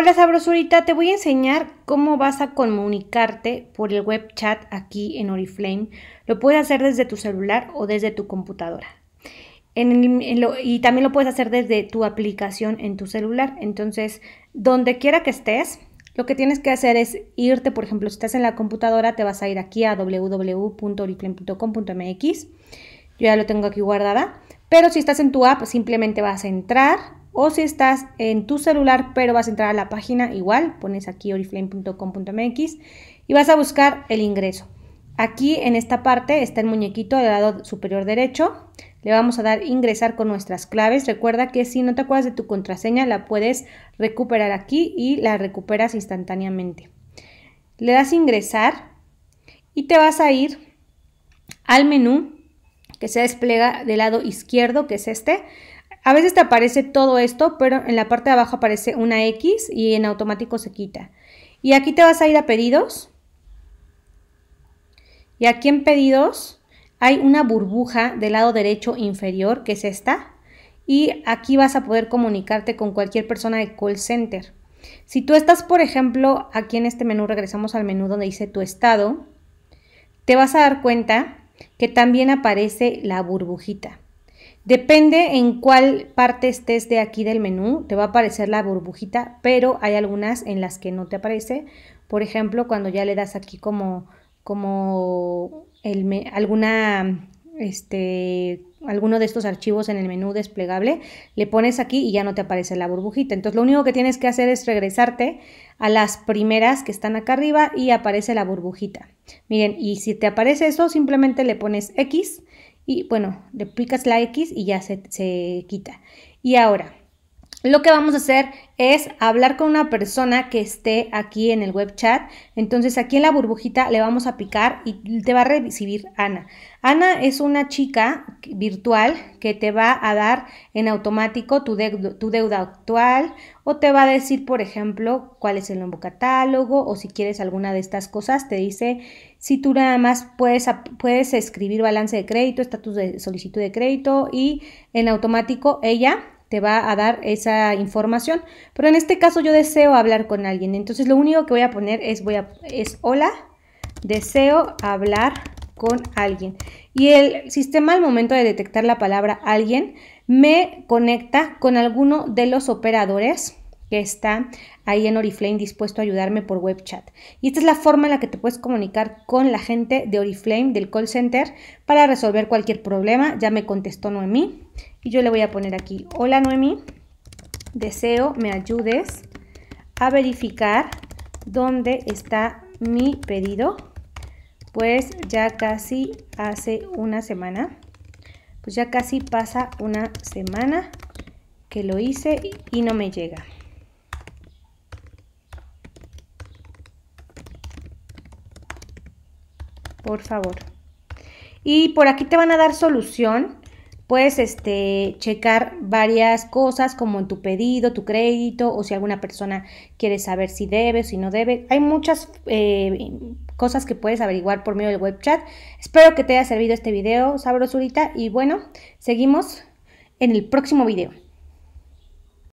Hola sabrosurita, te voy a enseñar cómo vas a comunicarte por el web chat aquí en Oriflame. Lo puedes hacer desde tu celular o desde tu computadora. y también lo puedes hacer desde tu aplicación en tu celular. Entonces, donde quiera que estés, lo que tienes que hacer es irte, por ejemplo, si estás en la computadora, te vas a ir aquí a www.oriflame.com.mx. Yo ya lo tengo aquí guardada. Pero si estás en tu app, simplemente vas a entrar o si estás en tu celular, pero vas a entrar a la página, igual pones aquí oriflame.com.mx y vas a buscar el ingreso. Aquí en esta parte está el muñequito del lado superior derecho. Le vamos a dar ingresar con nuestras claves. Recuerda que si no te acuerdas de tu contraseña, la puedes recuperar aquí y la recuperas instantáneamente. Le das ingresar y te vas a ir al menú que se despliega del lado izquierdo, que es este, a veces te aparece todo esto, pero en la parte de abajo aparece una X y en automático se quita. Y aquí te vas a ir a pedidos. Y aquí en pedidos hay una burbuja del lado derecho inferior, que es esta. Y aquí vas a poder comunicarte con cualquier persona de call center. Si tú estás, por ejemplo, aquí en este menú, regresamos al menú donde dice tu estado, te vas a dar cuenta que también aparece la burbujita. Depende en cuál parte estés de aquí del menú, te va a aparecer la burbujita, pero hay algunas en las que no te aparece. Por ejemplo, cuando ya le das aquí como, como el, alguna, este, alguno de estos archivos en el menú desplegable, le pones aquí y ya no te aparece la burbujita. Entonces lo único que tienes que hacer es regresarte a las primeras que están acá arriba y aparece la burbujita. Miren, y si te aparece eso, simplemente le pones X y bueno, le picas la X y ya se, se quita. Y ahora, lo que vamos a hacer es hablar con una persona que esté aquí en el web chat. Entonces aquí en la burbujita le vamos a picar y te va a recibir Ana. Ana es una chica virtual que te va a dar en automático tu, deuda actual o te va a decir, por ejemplo, cuál es el nuevo catálogo o si quieres alguna de estas cosas, te dice si tú nada más puedes, puedes escribir balance de crédito, estatus de solicitud de crédito y en automático ella te va a dar esa información. Pero en este caso yo deseo hablar con alguien. Entonces lo único que voy a poner es, voy a, es hola, deseo hablar con alguien. Y el sistema al momento de detectar la palabra alguien me conecta con alguno de los operadores que está ahí en Oriflame dispuesto a ayudarme por web chat. Y esta es la forma en la que te puedes comunicar con la gente de Oriflame, del call center, para resolver cualquier problema. Ya me contestó Noemí y yo le voy a poner aquí, hola Noemí, deseo me ayudes a verificar dónde está mi pedido, pues ya casi hace una semana, pues ya casi pasa una semana que lo hice y no me llega. por favor. Y por aquí te van a dar solución. Puedes este, checar varias cosas como en tu pedido, tu crédito o si alguna persona quiere saber si debe o si no debe. Hay muchas eh, cosas que puedes averiguar por medio del web chat. Espero que te haya servido este video, sabrosurita. Y bueno, seguimos en el próximo video.